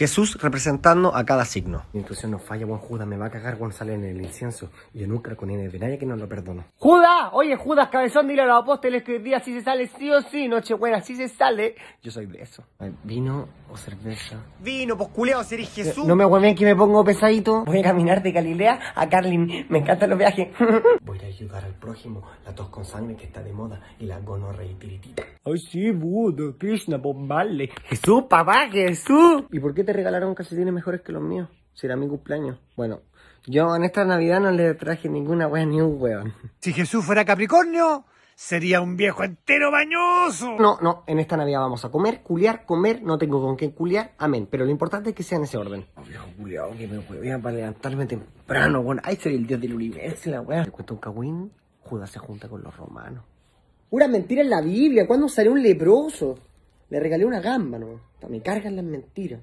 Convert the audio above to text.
Jesús representando a cada signo. Mi intuición no falla, Juan Judas, me va a cagar Juan sale en el incienso. Y yo nunca con de nadie que no lo perdono. ¡Judas! Oye, Judas, cabezón, dile a los apóstoles que el día sí se sale sí o sí, noche buena, sí se sale. Yo soy de eso. Eh, ¿Vino o cerveza? Vino, pues culeado, si eres eh, Jesús. No, me hueven que me pongo pesadito. Voy a caminar de Galilea a Carlin. Me encantan los viajes. Voy a ayudar al prójimo, la tos con sangre que está de moda y la tiritita. Ay, sí, Buda, Krishna, bombale pues, Jesús, papá, Jesús. ¿Y por qué te regalaron calcetines mejores que los míos? Será mi cumpleaños. Bueno, yo en esta Navidad no le traje ninguna wea ni un weón. Si Jesús fuera Capricornio, sería un viejo entero bañoso. No, no, en esta Navidad vamos a comer, culiar, comer, no tengo con qué culiar, amén. Pero lo importante es que sea en ese orden. Oh, viejo culiado, que me huevean para levantarme temprano, weón. Ay, soy el dios del universo, la weá. Te cuento un cagüín, Judas se junta con los romanos. Una mentira en la Biblia. ¿Cuándo salió un leproso? Le regalé una gamba, ¿no? Me cargan las mentiras.